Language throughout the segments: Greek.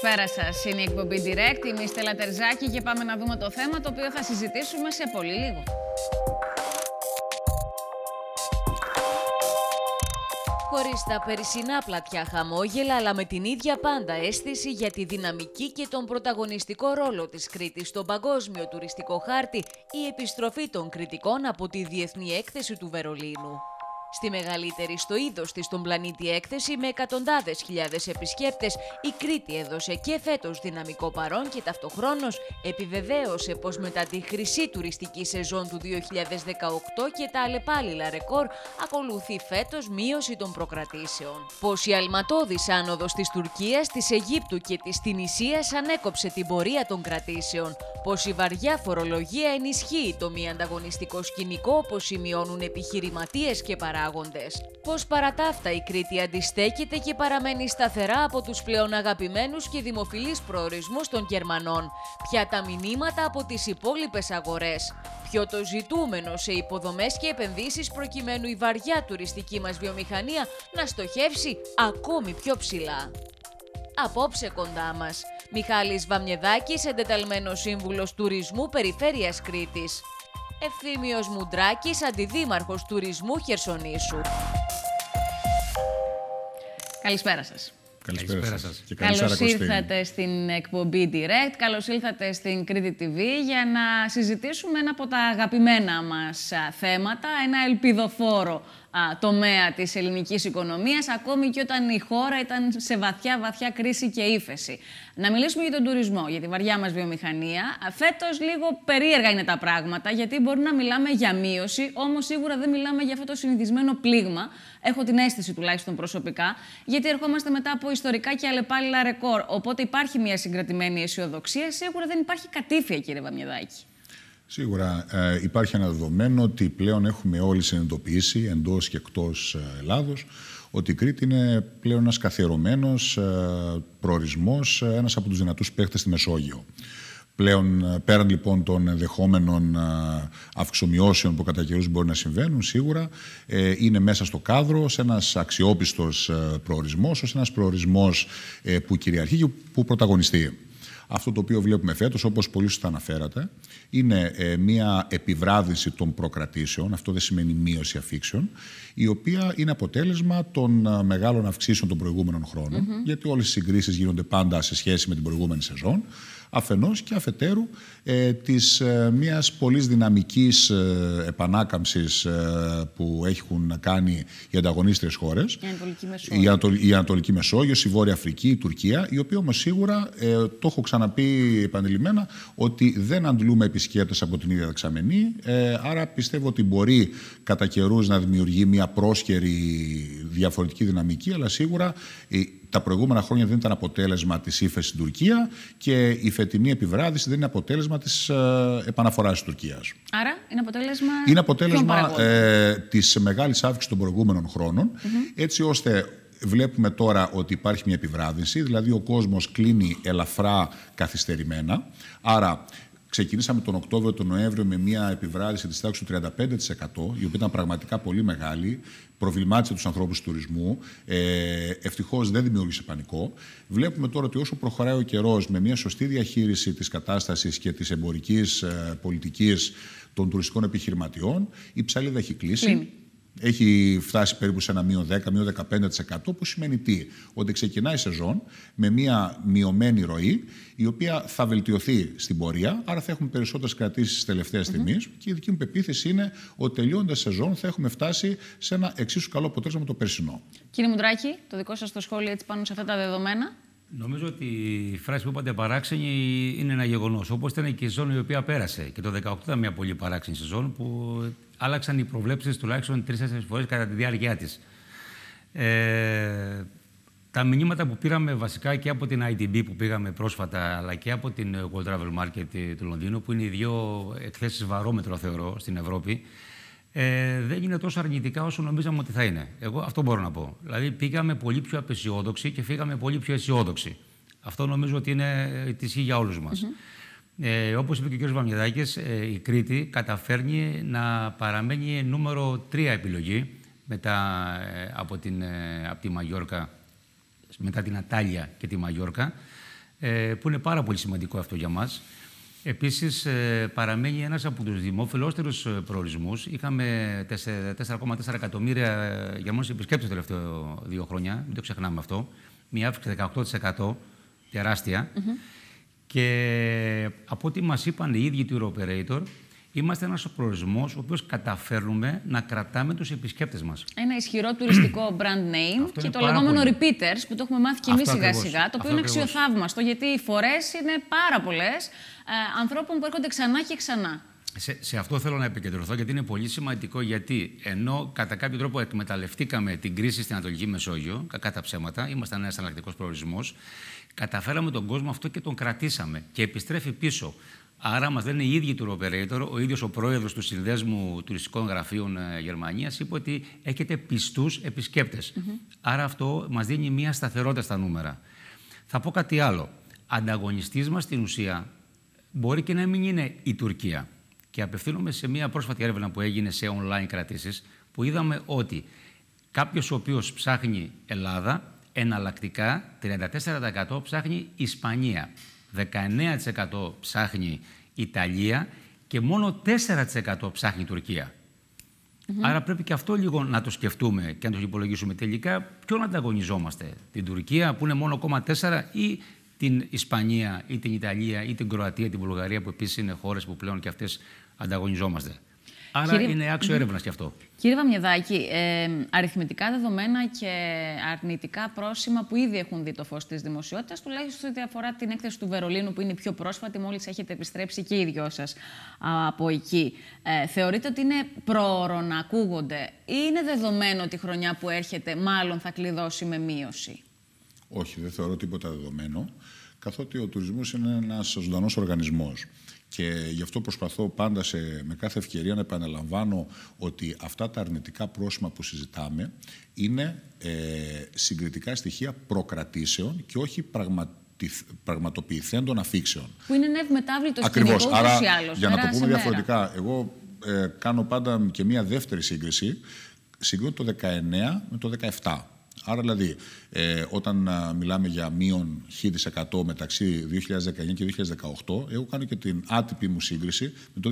Καλησπέρα σας. Είναι η εκπομπή Direct. Είμαι η Στέλλα Τερζάκη και πάμε να δούμε το θέμα το οποίο θα συζητήσουμε σε πολύ λίγο. Χωρίς τα περσινά πλατιά χαμόγελα, αλλά με την ίδια πάντα αίσθηση για τη δυναμική και τον πρωταγωνιστικό ρόλο της Κρήτης στον παγκόσμιο τουριστικό χάρτη, η επιστροφή των κριτικών από τη Διεθνή Έκθεση του Βερολίνου. Στη μεγαλύτερη στο είδος της στον πλανήτη έκθεση με εκατοντάδες χιλιάδες επισκέπτες, η Κρήτη έδωσε και φέτος δυναμικό παρόν και ταυτοχρόνως επιβεβαίωσε πως μετά τη χρυσή τουριστική σεζόν του 2018 και τα αλλεπάλληλα ρεκόρ ακολουθεί φέτος μείωση των προκρατήσεων. Πως η αλματώδη άνοδο της Τουρκίας, της Αιγύπτου και της Τινησίας ανέκοψε την πορεία των κρατήσεων. πως η βαριά φορολογία ενισχύει το μη ανταγωνιστικό σκηνικό όπω σημειώνουν επιχειρηματίες και παράγοντε. Πω Πως παρά τα αυτά η Κρήτη αντιστέκεται και παραμένει σταθερά από τους πλέον αγαπημένους και δημοφιλείς προορισμούς των Γερμανών. Ποια τα μηνύματα από τις υπόλοιπες αγορές. Ποιο το ζητούμενο σε υποδομές και επενδύσεις προκειμένου η βαριά τουριστική μας βιομηχανία να στοχεύσει ακόμη πιο ψηλά. Απόψε κοντά μας. Μιχάλης Βαμιεδάκης, εντεταλμένος σύμβουλος τουρισμού Περιφέρειας Κρήτης. Ευθύμιος Μουντράκης, Αντιδήμαρχος Τουρισμού Χερσονήσου. Καλησπέρα σας. Καλησπέρα, σας. σας. Καλώ ήρθατε στην εκπομπή Direct. καλώς ήρθατε στην Κρήτη TV για να συζητήσουμε ένα από τα αγαπημένα μας θέματα, ένα ελπιδοφόρο α, τομέα της ελληνικής οικονομίας, ακόμη και όταν η χώρα ήταν σε βαθιά βαθιά κρίση και ύφεση. Να μιλήσουμε για τον τουρισμό, για τη βαριά μας βιομηχανία. Φέτος λίγο περίεργα είναι τα πράγματα, γιατί μπορεί να μιλάμε για μείωση, όμως σίγουρα δεν μιλάμε για αυτό το συνηθισμένο πλήγμα. Έχω την αίσθηση τουλάχιστον προσωπικά, γιατί ερχόμαστε μετά από ιστορικά και αλλεπάλληλα ρεκόρ. Οπότε υπάρχει μια συγκρατημένη αισιοδοξία, σίγουρα δεν υπάρχει κατήφια κύριε Βαμιεδάκη. Σίγουρα ε, υπάρχει ένα δεδομένο ότι πλέον έχουμε όλοι συνειδητοποιήσει εντός και εκτός ε, Ελλάδος, ότι η Κρήτη είναι πλέον ένας καθιερωμένος ε, προορισμός, ε, ένας από τους δυνατούς παίχτες στη Μεσόγειο. Πλέον, ε, πέραν λοιπόν των ενδεχόμενων αυξομοιώσεων που κατά καιρούς μπορεί να συμβαίνουν, σίγουρα είναι μέσα στο κάδρο ως ένας αξιόπιστος προορισμός, ως ένας προορισμός που κυριαρχεί και που πρωταγωνιστεί. Αυτό το οποίο βλέπουμε φέτος, όπως πολύ σωστά αναφέρατε, είναι ε, μια επιβράδυνση των προκρατήσεων. Αυτό δεν σημαίνει μείωση αφήξεων, η οποία είναι αποτέλεσμα των ε, μεγάλων αυξήσεων των προηγούμενων χρόνων, γιατί όλες οι συγκρίσεις γίνονται πάντα σε σχέση με την προηγούμενη σεζόν αφενός και αφετέρου ε, της ε, μιας πολύ δυναμικής ε, επανάκαμψης ε, που έχουν κάνει οι ανταγωνίστρες χώρες. Η Ανατολική Μεσόγειο. Η, Ανατολική Μεσόγειος, η Βόρεια Αφρική, η Τουρκία, η οποία όμως σίγουρα, ε, το έχω ξαναπεί επανειλημμένα, ότι δεν αντλούμε επισκέπτες από την ίδια δεξαμενή, άρα πιστεύω ότι μπορεί κατά καιρούς να δημιουργεί μια πρόσχερη διαφορετική δυναμική, αλλά σίγουρα τα προηγούμενα χρόνια δεν ήταν αποτέλεσμα της ύφεσης στην Τουρκία και η φετινή επιβράδυση δεν είναι αποτέλεσμα της ε, επαναφοράς της Τουρκίας. Άρα είναι αποτέλεσμα. Είναι αποτέλεσμα ε, της μεγάλης αύξησης των προηγούμενων χρόνων, έτσι ώστε βλέπουμε τώρα ότι υπάρχει μια επιβράδυνση, δηλαδή ο κόσμος κλείνει ελαφρά καθυστερημένα. Άρα Ξεκινήσαμε τον Οκτώβριο, τον Νοέμβριο με μια επιβράδυση της τάξης του 35%, η οποία ήταν πραγματικά πολύ μεγάλη. Προβλημάτισε τους ανθρώπους του τουρισμού. Ε, Ευτυχώς δεν δημιούργησε πανικό. Βλέπουμε τώρα ότι όσο προχωράει ο καιρός με μια σωστή διαχείριση της κατάστασης και της εμπορικής ε, πολιτικής των τουριστικών επιχειρηματιών, η ψαλίδα έχει κλείσει. Έχει φτάσει περίπου σε ένα μείον 10, μείον 15%, που σημαίνει τι, ότι ξεκινάει η σεζόν με μια μειωμένη ροή, η οποία θα βελτιωθεί στην πορεία, άρα θα έχουμε περισσότερες κρατήσεις τη τελευταία mm Και η δική μου πεποίθηση είναι ότι τελειώντα σεζόν θα έχουμε φτάσει σε ένα εξίσου καλό αποτέλεσμα το περσινό. Κύριε Μουντράκη, το δικό σας το σχόλιο έτσι πάνω σε αυτά τα δεδομένα. Νομίζω ότι η φράση που είπατε παράξενη είναι ένα γεγονός. Όπως ήταν και η σεζόν η οποία πέρασε. Και το 2018 ήταν μια πολύ παράξενη σεζόν που άλλαξαν οι προβλέψεις τουλάχιστον τρει-τέσσερι φορές κατά τη διάρκεια της. Ε, τα μηνύματα που πήραμε βασικά και από την ITB που πήγαμε πρόσφατα, αλλά και από την World Travel Market του Λονδίνου, που είναι οι δύο εκθέσεις βαρόμετρο, θεωρώ, στην Ευρώπη, ε, δεν είναι τόσο αρνητικά όσο νομίζαμε ότι θα είναι. Εγώ αυτό μπορώ να πω. Δηλαδή, πήγαμε πολύ πιο απεσιόδοξοι και φύγαμε πολύ πιο αισιόδοξοι. Αυτό νομίζω ότι είναι τη για όλους μας. Ε, όπως είπε και ο κ. Βαμιαδάκης, ε, η Κρήτη καταφέρνει να παραμένει νούμερο τρία επιλογή μετά, ε, από, την, ε, από τη Μαγιόρκα, μετά την Ατάλια και τη Μαγιόρκα, ε, που είναι πάρα πολύ σημαντικό αυτό για μας. Επίσης, ε, παραμένει ένας από τους δημοφιλώστερους προορισμούς. Είχαμε 4,4 εκατομμύρια Γερμανούς επισκέπτες τα τελευταία δύο χρόνια, μην το ξεχνάμε αυτό. Μια αύξηση 18%, τεράστια. Και από ό,τι μας είπαν οι ίδιοι του Operator, είμαστε ένας προορισμός ο οποίος καταφέρνουμε να κρατάμε τους επισκέπτες μας. Ένα ισχυρό τουριστικό brand name και το λεγόμενο repeaters που το έχουμε μάθει και εμείς σιγά σιγά, το οποίο είναι αξιοθαύμαστο γιατί οι φορές είναι πάρα πολλές ε, ανθρώπων που έρχονται ξανά και ξανά. Σε, αυτό θέλω να επικεντρωθώ γιατί είναι πολύ σημαντικό γιατί ενώ κατά κάποιο τρόπο εκμεταλλευτήκαμε την κρίση στην Ανατολική Μεσόγειο, κακά τα ψέματα, ήμασταν ένας εναλλακτικός προορισμός Καταφέραμε τον κόσμο αυτό και τον κρατήσαμε και επιστρέφει πίσω. Άρα μας λένε οι ίδιοι του operator, ο ίδιος ο πρόεδρος του Συνδέσμου Τουριστικών Γραφείων ε, Γερμανίας είπε ότι έχετε πιστούς επισκέπτες. Άρα αυτό μας δίνει μια σταθερότητα στα νούμερα. Θα πω κάτι άλλο. Ανταγωνιστής μας στην ουσία μπορεί και να μην είναι η Τουρκία. Και απευθύνομαι σε μια πρόσφατη έρευνα που έγινε σε online κρατήσεις, που είδαμε ότι κάποιος ο οποίος ψάχνει Ελλάδα Εναλλακτικά, 34% ψάχνει Ισπανία, 19% ψάχνει Ιταλία και μόνο 4% ψάχνει Τουρκία. Άρα πρέπει και αυτό λίγο να το σκεφτούμε και να το υπολογίσουμε τελικά. Ποιον ανταγωνιζόμαστε, την Τουρκία που είναι μόνο 0,4 ή την Ισπανία ή την Ιταλία ή την Κροατία, την Βουλγαρία που επίσης είναι χώρες που πλέον και αυτές ανταγωνιζόμαστε. Άρα είναι άξιο έρευνα και αυτό. Κύριε Βαμιεδάκη, ε, αριθμητικά δεδομένα και αρνητικά πρόσημα που ήδη έχουν δει το φως της δημοσιότητας, τουλάχιστον ό,τι αφορά την έκθεση του Βερολίνου, που είναι η πιο πρόσφατη, μόλις έχετε επιστρέψει και οι δυο σας από εκεί. Ε, θεωρείτε ότι είναι πρόωρο να ακούγονται, ή είναι δεδομένο ότι η χρονιά που έρχεται μάλλον θα κλειδώσει με μείωση. Όχι, δεν θεωρώ τίποτα δεδομένο, καθότι ο τουρισμός είναι ένας ζωντανός οργανισμός. Και γι' αυτό προσπαθώ πάντα σε, με κάθε ευκαιρία να επαναλαμβάνω ότι αυτά τα αρνητικά πρόσημα που συζητάμε είναι ε, συγκριτικά στοιχεία προκρατήσεων και όχι πραγματικά πραγματοποιηθέντων αφήξεων. Που είναι ένα ευμετάβλητο Ακριβώ. Άρα, για να το πούμε διαφορετικά, εγώ ε, κάνω πάντα και μία δεύτερη σύγκριση. Συγκρίνω το 19 με το 17. Άρα δηλαδή, ε, όταν ε, μιλάμε για μείον 1% μεταξύ 2019 και 2018, έχω κάνω και την άτυπη μου σύγκριση με το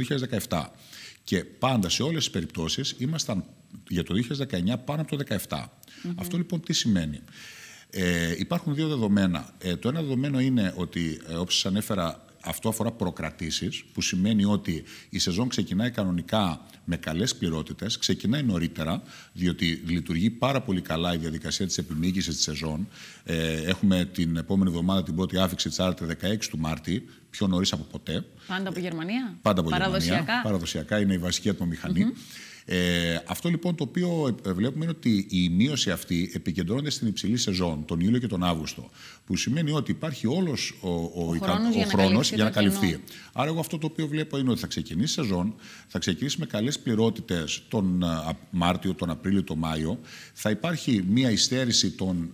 2017. Και πάντα σε όλες τις περιπτώσεις ήμασταν για το 2019 πάνω από το 2017. Αυτό λοιπόν τι σημαίνει. Ε, υπάρχουν δύο δεδομένα. Ε, το ένα δεδομένο είναι ότι, ε, όπως σας ανέφερα, αυτό αφορά προκρατήσεις, που σημαίνει ότι η σεζόν ξεκινάει κανονικά με καλές πληρότητες, ξεκινάει νωρίτερα, διότι λειτουργεί πάρα πολύ καλά η διαδικασία της επιμήκυσης της σεζόν. Ε, έχουμε την επόμενη εβδομάδα την πρώτη άφηξη της Άρτε 16 του Μάρτη, πιο νωρίς από ποτέ. Πάντα από Γερμανία. Πάντα από Παραδοσιακά. Γερμανία. Παραδοσιακά είναι η βασική ατμομηχανή. Ε, αυτό λοιπόν το οποίο ε, βλέπουμε είναι ότι η μείωση αυτή επικεντρώνεται στην υψηλή σεζόν, τον Ιούλιο και τον Αύγουστο. Που σημαίνει ότι υπάρχει όλος ο, ο, ο, χρόνο για, να καλυφθεί. Άρα, εγώ αυτό το οποίο βλέπω είναι ότι θα ξεκινήσει σεζόν, θα ξεκινήσει με καλές πληρότητες τον Μάρτιο, τον Απρίλιο, τον Μάιο. Θα υπάρχει μια υστέρηση των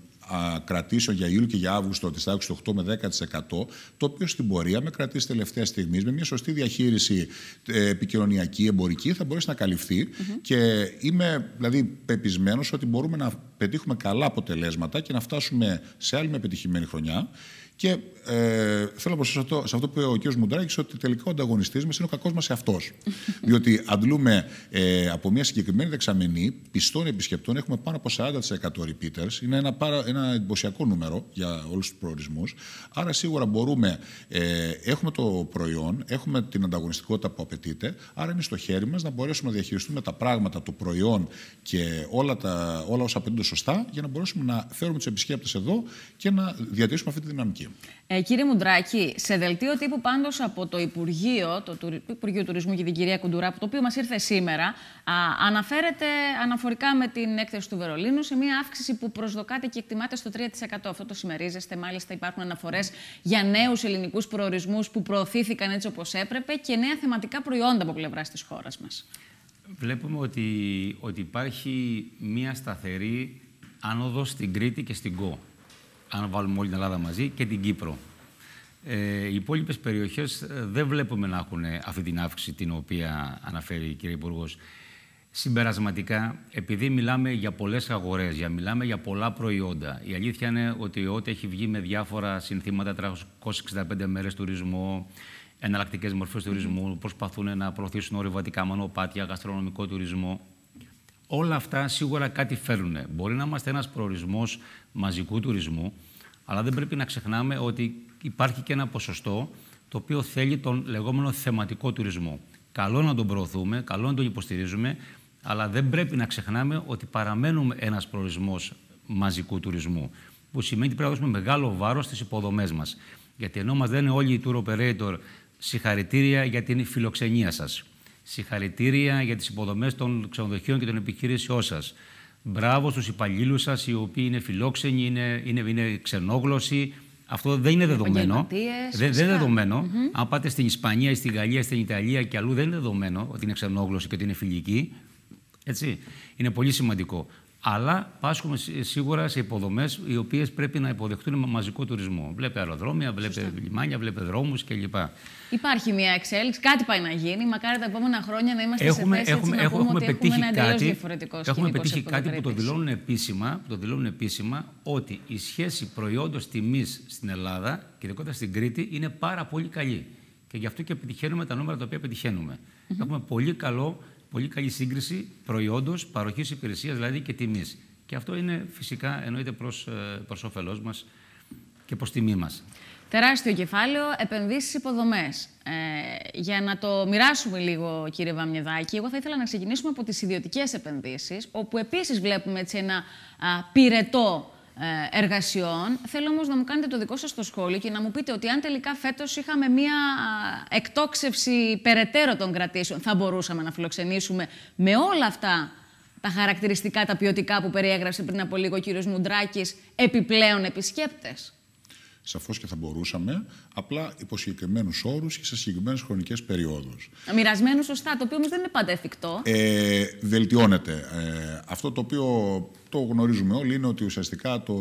κρατήσω για Ιούλιο και για Αύγουστο τη τάξη του 8 με 10%, το οποίο στην πορεία με κρατήσει τελευταίας στιγμής, με μια σωστή διαχείριση ε, επικοινωνιακή, εμπορική, θα μπορέσει να καλυφθει Και είμαι δηλαδή πεπισμένος ότι μπορούμε να πετύχουμε καλά αποτελέσματα και να φτάσουμε σε άλλη με πετυχημένη χρονιά. Και ε, θέλω να προσθέσω σε αυτό που είπε ο κ. Μουντράκης, ότι τελικά ο ανταγωνιστής μας είναι ο κακός μας εαυτός. Διότι αντλούμε ε, από μια συγκεκριμένη δεξαμενή πιστών επισκεπτών, έχουμε πάνω από 40% repeaters. Είναι ένα, πάρα, ένα εντυπωσιακό νούμερο για όλους τους προορισμούς. Άρα σίγουρα μπορούμε, ε, έχουμε το προϊόν, έχουμε την ανταγωνιστικότητα που απαιτείται. Άρα είναι στο χέρι μας να μπορέσουμε να διαχειριστούμε τα πράγματα, το προϊόν και όλα, τα, όλα όσα απαιτούνται σωστά, για να μπορέσουμε να φέρουμε τους επισκέπτες εδώ και να διατηρήσουμε αυτή τη δυναμική. Ε, κύριε Μουντράκη, σε δελτίο τύπου πάντως από το Υπουργείο, το Υπουργείο Τουρισμού και την κυρία Κουντουρά, που το οποίο μας ήρθε σήμερα, α, αναφέρεται αναφορικά με την έκθεση του Βερολίνου σε μια αύξηση που προσδοκάται και εκτιμάται στο 3%. Αυτό το συμμερίζεστε. Μάλιστα, υπάρχουν αναφορές για νέους ελληνικούς προορισμούς που προωθήθηκαν έτσι όπως έπρεπε και νέα θεματικά προϊόντα από πλευρά της χώρας μας. Βλέπουμε ότι, ότι υπάρχει μια σταθερή άνοδος στην Κρήτη και στην ΚΟ αν βάλουμε όλη την Ελλάδα μαζί, και την Κύπρο. Ε, οι υπόλοιπες περιοχές ε, δεν βλέπουμε να έχουν αυτή την αύξηση την οποία αναφέρει η κυρία Υπουργός. Συμπερασματικά, επειδή μιλάμε για πολλές αγορές, για μιλάμε για πολλά προϊόντα, η αλήθεια είναι ότι ό,τι έχει βγει με διάφορα συνθήματα, 365 μέρε τουρισμού, εναλλακτικές μορφές τουρισμού, προσπαθούν να προωθήσουν ορειβατικά μονοπάτια, γαστρονομικό τουρισμό. Όλα αυτά σίγουρα κάτι φέρνουν. Μπορεί να είμαστε ένας προορισμός μαζικού τουρισμού, αλλά δεν πρέπει να ξεχνάμε ότι υπάρχει και ένα ποσοστό το οποίο θέλει τον λεγόμενο θεματικό τουρισμό. Καλό να τον προωθούμε, καλό να τον υποστηρίζουμε, αλλά δεν πρέπει να ξεχνάμε ότι παραμένουμε ένας προορισμός μαζικού τουρισμού, που σημαίνει ότι πρέπει να δώσουμε μεγάλο βάρος στις υποδομές μας. Γιατί ενώ μας λένε όλοι οι tour operator συγχαρητήρια για την φιλοξενία σας. Συγχαρητήρια για τις υποδομές των ξενοδοχείων και των επιχειρήσεών σας. Μπράβο στους υπαλλήλους σας, οι οποίοι είναι φιλόξενοι, είναι, είναι, είναι ξενόγλωσσοι. Αυτό δεν είναι δεδομένο. Δεν, δεν είναι δεδομένο. Αν πάτε στην Ισπανία, στην Γαλλία, στην Ιταλία και αλλού, δεν είναι δεδομένο ότι είναι ξενόγλωσσοι και ότι είναι φιλικοί. Έτσι. Είναι πολύ σημαντικό αλλά πάσχουμε σίγουρα σε υποδομές οι οποίες πρέπει να υποδεχτούν μαζικό τουρισμό. Βλέπε αεροδρόμια, βλέπε λιμάνια, βλέπε δρόμους κλπ. Υπάρχει μια εξέλιξη, κάτι πάει να γίνει. Μακάρι τα επόμενα χρόνια να είμαστε σε θέση να πούμε ότι έχουμε ένα κάτι, διαφορετικό Έχουμε πετύχει κάτι που το, δηλώνουν επίσημα, το δηλώνουν επίσημα ότι η σχέση προϊόντος τιμής στην Ελλάδα, ειδικότερα στην Κρήτη, είναι πάρα πολύ καλή. Και γι' αυτό και πετυχαίνουμε τα νούμερα τα οποία πετυχαίνουμε. Mm Έχουμε πολύ καλό πολύ καλή σύγκριση προϊόντος, παροχής υπηρεσίας δηλαδή και τιμής. Και αυτό είναι φυσικά εννοείται προς ε, όφελός μας και προς τιμή μας. Τεράστιο κεφάλαιο, επενδύσεις υποδομές. Ε, για να το μοιράσουμε λίγο, κύριε Βαμιεδάκη, εγώ θα ήθελα να ξεκινήσουμε από τις ιδιωτικές επενδύσεις, όπου επίσης βλέπουμε έτσι ένα πυρετό ε, εργασιών. Θέλω όμως να μου κάνετε το δικό σας το σχόλιο και να μου πείτε ότι αν τελικά φέτος είχαμε μία εκτόξευση περαιτέρω των κρατήσεων, θα μπορούσαμε να φιλοξενήσουμε με όλα αυτά τα χαρακτηριστικά, τα ποιοτικά που περιέγραψε πριν από λίγο ο κύριος Μουντράκης, επιπλέον επισκέπτες. Σαφώς και θα μπορούσαμε, απλά υπό συγκεκριμένους όρους και σε συγκεκριμένες χρονικές περιόδους. Μοιρασμένο σωστά, το οποίο όμως δεν είναι πάντα εφικτό. Ε, βελτιώνεται. Ε, αυτό το οποίο το γνωρίζουμε όλοι είναι ότι ουσιαστικά το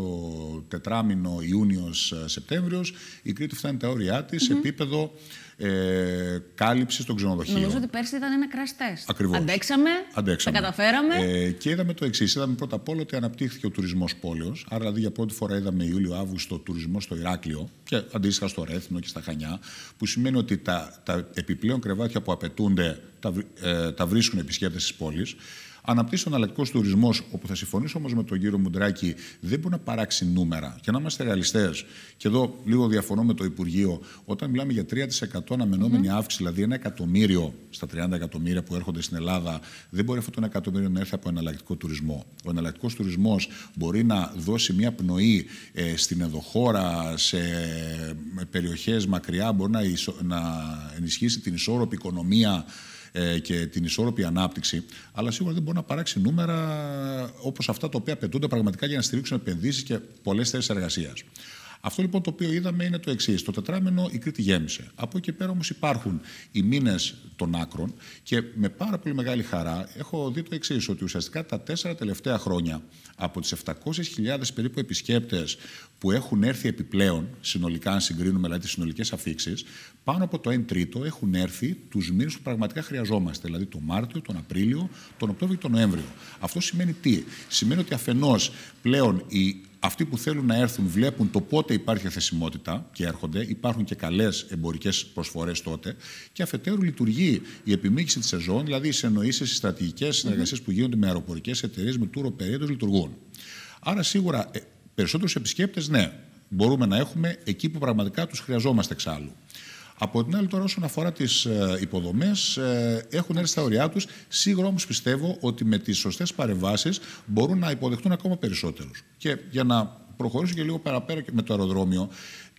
τετράμινο Ιούνιο-Σεπτέμβριο η Κρήτη φτάνει τα όρια της mm επίπεδο ε, κάλυψη των ξενοδοχείων. Νομίζω ότι πέρσι ήταν ένα κραστέ. Ακριβώς. Αντέξαμε, Αντέξαμε. Τα καταφέραμε. Ε, και είδαμε το εξής. Είδαμε πρώτα απ' όλα ότι αναπτύχθηκε ο τουρισμός πόλεως. Άρα, δηλαδή, για πρώτη φορά είδαμε Ιούλιο-Αύγουστο τουρισμό στο Ηράκλειο και αντίστοιχα στο Ρέθινο και στα Χανιά. Που σημαίνει ότι τα, τα επιπλέον κρεβάτια που απαιτούνται τα, ε, τα βρίσκουν επισκέπτες της πόλης. Αναπτύσσει ο εναλλακτικός τουρισμός, όπου θα συμφωνήσω όμως με τον κύριο Μουντράκη, δεν μπορεί να παράξει νούμερα. Και να είμαστε ρεαλιστές. Και εδώ λίγο διαφωνώ με το Υπουργείο. Όταν μιλάμε για 3% αναμενόμενη mm αύξηση, δηλαδή ένα εκατομμύριο στα 30 εκατομμύρια που έρχονται στην Ελλάδα, δεν μπορεί αυτό το εκατομμύριο να έρθει από εναλλακτικό τουρισμό. Ο εναλλακτικός τουρισμός μπορεί να δώσει μια πνοή ε, στην εδωχώρα, σε ε, περιοχές μακριά, μπορεί να, να ενισχύσει την ισόρροπη οικονομία ε, και την ισόρροπη ανάπτυξη, αλλά σίγουρα δεν μπορεί να παράξει νούμερα όπως αυτά τα οποία απαιτούνται πραγματικά για να στηρίξουν επενδύσεις και πολλές θέσεις εργασίας. Αυτό λοιπόν το οποίο είδαμε είναι το εξής. Το τετράμενο η Κρήτη γέμισε. Από εκεί πέρα όμως υπάρχουν οι μήνες των άκρων και με πάρα πολύ μεγάλη χαρά έχω δει το εξής, ότι ουσιαστικά τα τέσσερα τελευταία χρόνια από τις 700.000 περίπου επισκέπτες που έχουν έρθει επιπλέον, συνολικά αν συγκρίνουμε δηλαδή τις συνολικές αφήξεις, πάνω από το 1 τρίτο έχουν έρθει τους μήνες που πραγματικά χρειαζόμαστε, δηλαδή τον Μάρτιο, τον Απρίλιο, τον Οκτώβριο και τον Νοέμβριο. Αυτό σημαίνει τι. Σημαίνει ότι αφενός πλέον η αυτοί που θέλουν να έρθουν βλέπουν το πότε υπάρχει αθεσιμότητα και έρχονται. Υπάρχουν και καλές εμπορικές προσφορές τότε. Και αφετέρου λειτουργεί η επιμήκυση της σεζόν, δηλαδή οι συνεννοήσει, οι στρατηγικές συνεργασίες που γίνονται με αεροπορικές εταιρείες, με τούρο περίοδο λειτουργούν. Άρα σίγουρα ε, περισσότερους επισκέπτες, ναι, μπορούμε να έχουμε εκεί που πραγματικά τους χρειαζόμαστε εξάλλου. Από την άλλη, τώρα, όσον αφορά τις ε, υποδομές, ε, έχουν έρθει στα ωριά τους. Σίγουρα όμως πιστεύω ότι με τις σωστές παρεμβάσεις μπορούν να υποδεχτούν ακόμα περισσότερους. Και για να προχωρήσω και λίγο παραπέρα και με το αεροδρόμιο,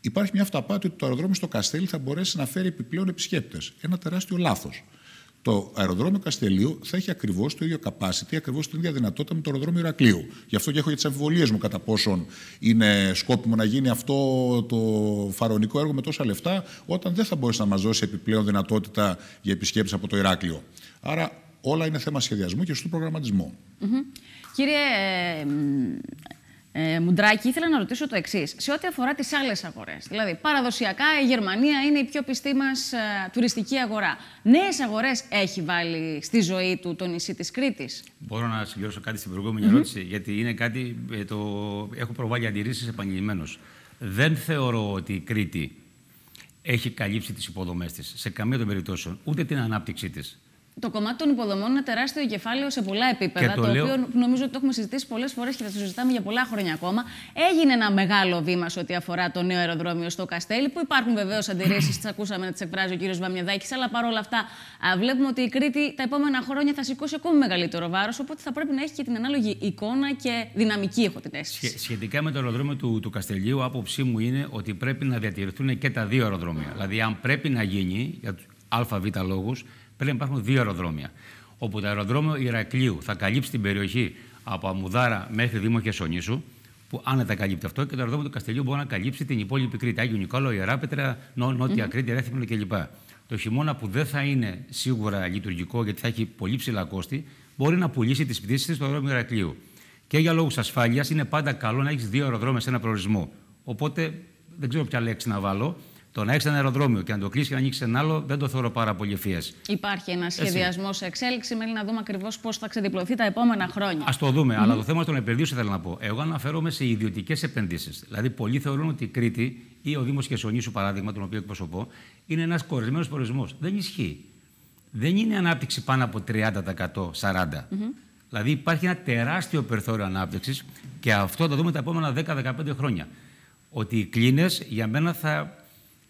υπάρχει μια αυταπάτη ότι το αεροδρόμιο στο Καστέλι θα μπορέσει να φέρει επιπλέον επισκέπτες. Ένα τεράστιο λάθος το αεροδρόμιο Καστελίου θα έχει ακριβώς το ίδιο capacity, ακριβώς την ίδια δυνατότητα με το αεροδρόμιο Ηρακλείου. Γι' αυτό και έχω για τις αμφιβολίες μου κατά πόσον είναι σκόπιμο να γίνει αυτό το φαρονικό έργο με τόσα λεφτά, όταν δεν θα μπορέσει να μας δώσει επιπλέον δυνατότητα για επισκέψεις από το Ηράκλειο. Άρα όλα είναι θέμα σχεδιασμού και σωστού προγραμματισμού. Κύριε ε, ε, Μουντράκη, ήθελα να ρωτήσω το εξής. Σε ό,τι αφορά τις άλλες αγορές, δηλαδή παραδοσιακά η Γερμανία είναι η πιο πιστή μας ε, τουριστική αγορά. Νέες αγορές έχει βάλει στη ζωή του το νησί της Κρήτης. Μπορώ να συμπληρώσω κάτι στην προηγούμενη mm ερώτηση, γιατί είναι κάτι. Ε, το... Έχω προβάλει αντιρρήσεις επανειλημμένως. Δεν θεωρώ ότι η Κρήτη έχει καλύψει τις υποδομές της σε καμία των περιπτώσεων, ούτε την ανάπτυξή της το κομμάτι των υποδομών είναι τεράστιο κεφάλαιο σε πολλά επίπεδα, το, οποίο νομίζω ότι το έχουμε συζητήσει πολλές φορές και θα το συζητάμε για πολλά χρόνια ακόμα. Έγινε ένα μεγάλο βήμα σε ό,τι αφορά το νέο αεροδρόμιο στο Καστέλι, που υπάρχουν βεβαίως αντιρρήσεις, τις ακούσαμε να τις εκφράζει ο κ. Βαμιαδάκης, αλλά παρόλα αυτά βλέπουμε ότι η Κρήτη τα επόμενα χρόνια θα σηκώσει ακόμη μεγαλύτερο βάρος, οπότε θα πρέπει να έχει και την ανάλογη εικόνα και δυναμική, έχω την αίσθηση. σχετικά με το αεροδρόμιο του, του Καστελίου, άποψή μου είναι ότι πρέπει να διατηρηθούν και τα δύο αεροδρόμια. Δηλαδή, αν πρέπει να γίνει για λόγους, Πρέπει να υπάρχουν δύο αεροδρόμια. Όπου το αεροδρόμιο Ηρακλείου θα καλύψει την περιοχή από Αμουδάρα μέχρι Δήμο Χεσονήσου, που άνετα καλύπτει αυτό, και το αεροδρόμιο του Καστελιού μπορεί να καλύψει την υπόλοιπη Κρήτη. Άγιο Νικόλαο, Ιεράπετρα, νό, Νότια mm -hmm. Κρήτη, Ρέθυμνο κλπ. Το χειμώνα που δεν θα είναι σίγουρα λειτουργικό γιατί θα έχει πολύ ψηλά κόστη, μπορεί να πουλήσει τις πτήσεις στο αεροδρόμιο Ηρακλείου. Και για λόγους ασφάλειας είναι πάντα καλό να έχεις δύο αεροδρόμια σε ένα προορισμό. Οπότε δεν ξέρω ποια λέξη να βάλω. Το να έχεις ένα αεροδρόμιο και να το κλείσεις και να ανοίξεις ένα άλλο, δεν το θεωρώ πάρα πολύ ευφυέ. Υπάρχει ένα σχεδιασμός σε εξέλιξη. Μένει να δούμε ακριβώς πώς θα ξεδιπλωθεί τα επόμενα χρόνια. Ας το δούμε. Mm Αλλά το θέμα των επενδύσεων θέλω να πω. Εγώ αναφέρομαι σε ιδιωτικές επενδύσεις. Δηλαδή, πολλοί θεωρούν ότι η Κρήτη ή ο Δήμος Χεσονήσου, παράδειγμα, τον οποίο εκπροσωπώ, είναι ένας κορεσμένος προορισμός. Δεν ισχύει. Δεν είναι ανάπτυξη πάνω από 30%, 40%. Mm -hmm. Δηλαδή, υπάρχει ένα τεράστιο περιθώριο ανάπτυξης και αυτό θα το δούμε τα επόμενα 10-15 χρόνια. Ότι οι κλίνες για μένα θα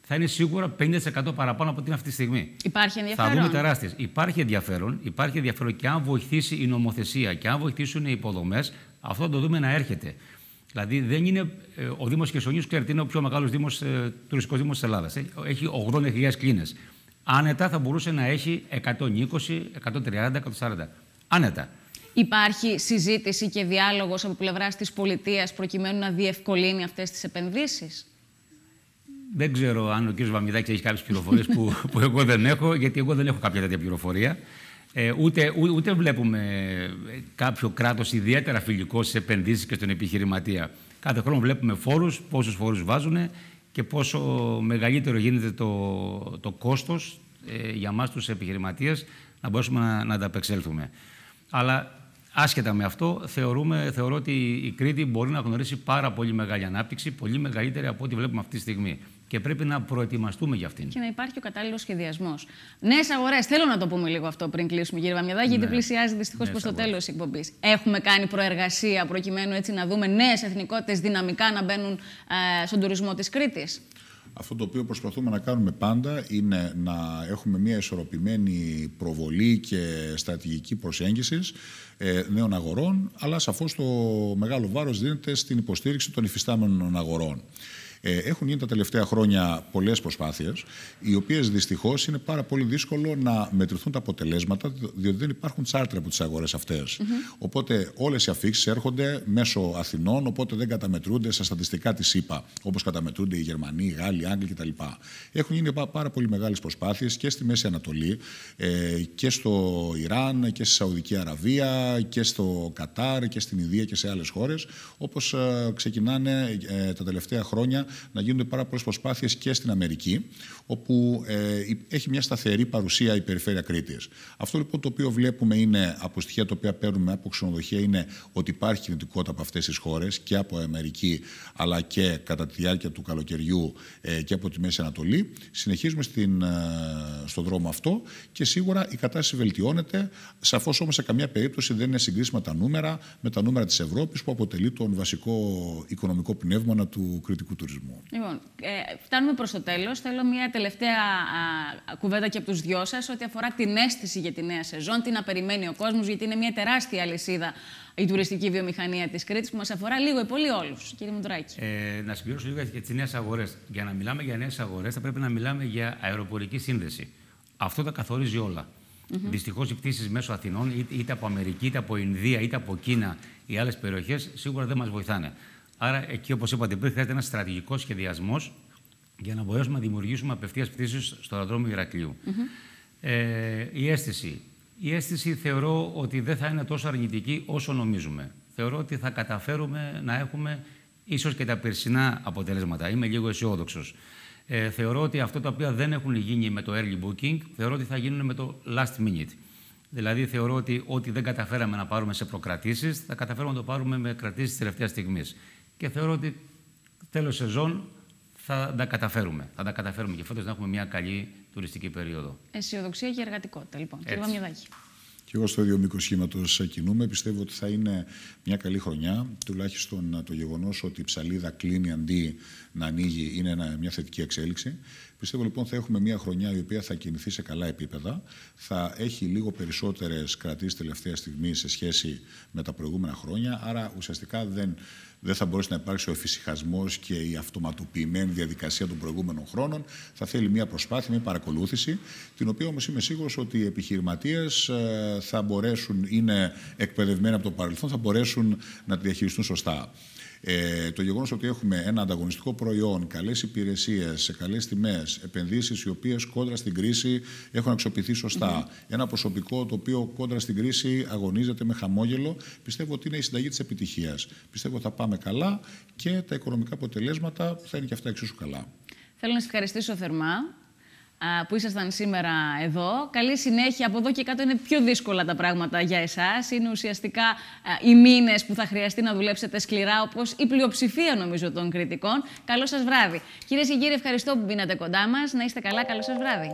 θα είναι σίγουρα 50% παραπάνω από την αυτή τη στιγμή. Υπάρχει ενδιαφέρον. Θα δούμε τεράστιες. Υπάρχει ενδιαφέρον. Υπάρχει ενδιαφέρον και αν βοηθήσει η νομοθεσία και αν βοηθήσουν οι υποδομές, αυτό θα το δούμε να έρχεται. Δηλαδή, δεν είναι, ε, ο Δήμος Χερσονήσου, ξέρετε, είναι ο πιο μεγάλος δήμος, ε, τουριστικός δήμος της Ελλάδας. Έχει 80.000 κλίνες. Άνετα θα μπορούσε να έχει 120, 130, 140. Άνετα. Υπάρχει συζήτηση και διάλογος από πλευράς της πολιτείας προκειμένου να διευκολύνει αυτές τις επενδύσεις. Δεν ξέρω αν ο κ. Βαμιδάκης έχει κάποιες πληροφορίες που, που εγώ δεν έχω, γιατί εγώ δεν έχω κάποια τέτοια πληροφορία. Ε, ούτε, ούτε βλέπουμε ε, κάποιο κράτος ιδιαίτερα φιλικό στις επενδύσεις και στον επιχειρηματία. Κάθε χρόνο βλέπουμε φόρους, πόσους φόρους βάζουν και πόσο μεγαλύτερο γίνεται το, το κόστος ε, για εμά τους επιχειρηματίες να μπορέσουμε να, να ανταπεξέλθουμε. Αλλά Άσχετα με αυτό, θεωρούμε, θεωρώ ότι η Κρήτη μπορεί να γνωρίσει πάρα πολύ μεγάλη ανάπτυξη, πολύ μεγαλύτερη από ό,τι βλέπουμε αυτή τη στιγμή και πρέπει να προετοιμαστούμε για αυτήν. Και να υπάρχει ο κατάλληλος σχεδιασμός. Νέες αγορές. Θέλω να το πούμε λίγο αυτό πριν κλείσουμε, κύριε Βαμιαδά, γιατί ναι. πλησιάζει δυστυχώς ναι, προς το τέλος της εκπομπής. Έχουμε κάνει προεργασία προκειμένου έτσι να δούμε νέες εθνικότητες δυναμικά να μπαίνουν ε, στον τουρισμό της Κρήτης. Αυτό το οποίο προσπαθούμε να κάνουμε πάντα είναι να έχουμε μια ισορροπημένη προβολή και στρατηγική προσέγγισης ε, νέων αγορών, αλλά σαφώς το μεγάλο βάρος δίνεται στην υποστήριξη των υφιστάμενων αγορών. Ε, έχουν γίνει τα τελευταία χρόνια πολλές προσπάθειες, οι οποίες δυστυχώς είναι πάρα πολύ δύσκολο να μετρηθούν τα αποτελέσματα, διότι δεν υπάρχουν τσάρτρες από τις αγορές αυτές. Οπότε όλες οι αφήξεις έρχονται μέσω Αθηνών, οπότε δεν καταμετρούνται στα στατιστικά της ΕΠΑ, όπως καταμετρούνται οι Γερμανοί, οι Γάλλοι, οι Άγγλοι κτλ. Έχουν γίνει πάρα πολύ μεγάλες προσπάθειες και στη Μέση Ανατολή ε, και στο Ιράν και στη Σαουδική Αραβία και στο Κατάρ και στην Ιδία και σε άλλες χώρες, όπως ε, ξεκινάνε τα τελευταία χρόνια να γίνονται πάρα πολλές προσπάθειες και στην Αμερική, όπου ε, έχει μια σταθερή παρουσία η περιφέρεια Κρήτης. Αυτό λοιπόν το οποίο βλέπουμε είναι από στοιχεία τα οποία παίρνουμε από ξενοδοχεία είναι ότι υπάρχει κινητικότητα από αυτές τις χώρες και από Αμερική, αλλά και κατά τη διάρκεια του καλοκαιριού ε, και από τη Μέση Ανατολή. Συνεχίζουμε στην, ε, στον δρόμο αυτό και σίγουρα η κατάσταση βελτιώνεται. Σαφώς όμως σε καμία περίπτωση δεν είναι συγκρίσιμα τα νούμερα με τα νούμερα της Ευρώπης, που αποτελεί τον βασικό οικονομικό πνεύμα του κριτικού τουρισμού. Λοιπόν, ε, φτάνουμε προς το τέλος. Θέλω μια τελευταία κουβέντα και από τους δυο σας ό,τι αφορά την αίσθηση για τη νέα σεζόν, τι να περιμένει ο κόσμος, γιατί είναι μια τεράστια αλυσίδα η τουριστική βιομηχανία της Κρήτης που μας αφορά λίγο ή ε, πολύ όλους. Κύριε Μουντράκη. Ε, να συμπληρώσω λίγο για τις νέες αγορές. Για να μιλάμε για νέες αγορές, θα πρέπει να μιλάμε για αεροπορική σύνδεση. Αυτό τα καθορίζει όλα. Mm -hmm. Δυστυχώς οι πτήσει μέσω Αθηνών, είτε από Αμερική, είτε από Ινδία, είτε από Κίνα ή άλλες περιοχές, σίγουρα δεν μας βοηθάνε. Άρα, εκεί, όπως είπατε πριν, χρειάζεται ένας στρατηγικός σχεδιασμός για να μπορέσουμε να δημιουργήσουμε απευθείας πτήσεις στο αεροδρόμιο Ηρακλείου. ε, η αίσθηση. Η αίσθηση θεωρώ ότι δεν θα είναι τόσο αρνητική όσο νομίζουμε. Θεωρώ ότι θα καταφέρουμε να έχουμε ίσως και τα περσινά αποτελέσματα. Είμαι λίγο αισιόδοξος. Ε, θεωρώ ότι αυτά τα οποία δεν έχουν γίνει με το early booking, θεωρώ ότι θα γίνουν με το last minute. Δηλαδή, θεωρώ ότι ό,τι δεν καταφέραμε να πάρουμε σε προκρατήσεις, θα καταφέρουμε να το πάρουμε με κρατήσεις της τελευταίας στιγμής και θεωρώ ότι τέλος σεζόν θα τα καταφέρουμε. Θα τα καταφέρουμε και φέτος να έχουμε μια καλή τουριστική περίοδο. Αισιοδοξία και εργατικότητα, λοιπόν. Κύριε Βαμιαδάκη. Και εγώ στο ίδιο μήκος σχήματος κινούμε. Πιστεύω ότι θα είναι μια καλή χρονιά. Τουλάχιστον το γεγονός ότι η ψαλίδα κλείνει αντί να ανοίγει είναι μια θετική εξέλιξη. Πιστεύω λοιπόν θα έχουμε μια χρονιά η οποία θα κινηθεί σε καλά επίπεδα, θα έχει λίγο περισσότερες κρατήσεις τελευταία στιγμή σε σχέση με τα προηγούμενα χρόνια. Άρα ουσιαστικά δεν, δεν θα μπορέσει να υπάρξει ο εφησυχασμός και η αυτοματοποιημένη διαδικασία των προηγούμενων χρόνων. Θα θέλει μια προσπάθεια, μια παρακολούθηση, την οποία όμως είμαι σίγουρος ότι οι επιχειρηματίες ε, θα μπορέσουν, είναι εκπαιδευμένοι από το παρελθόν, θα μπορέσουν να τη διαχειριστούν σωστά. Ε, το γεγονός ότι έχουμε ένα ανταγωνιστικό προϊόν, καλές υπηρεσίες, καλές τιμές, επενδύσεις οι οποίες κόντρα στην κρίση έχουν αξιοποιηθεί ένα προσωπικό το οποίο κόντρα στην κρίση αγωνίζεται με χαμόγελο, πιστεύω ότι είναι η συνταγή της επιτυχίας. Πιστεύω ότι θα πάμε καλά και τα οικονομικά αποτελέσματα θα είναι και αυτά εξίσου καλά. Θέλω να σα ευχαριστήσω θερμά που ήσασταν σήμερα εδώ. Καλή συνέχεια. Από εδώ και κάτω είναι πιο δύσκολα τα πράγματα για εσάς. Είναι ουσιαστικά οι μήνες που θα χρειαστεί να δουλέψετε σκληρά, όπως η πλειοψηφία νομίζω των κριτικών. Καλό σας βράδυ. Κυρίες και κύριοι, ευχαριστώ που μπήνατε κοντά μας. Να είστε καλά. Καλό σας βράδυ.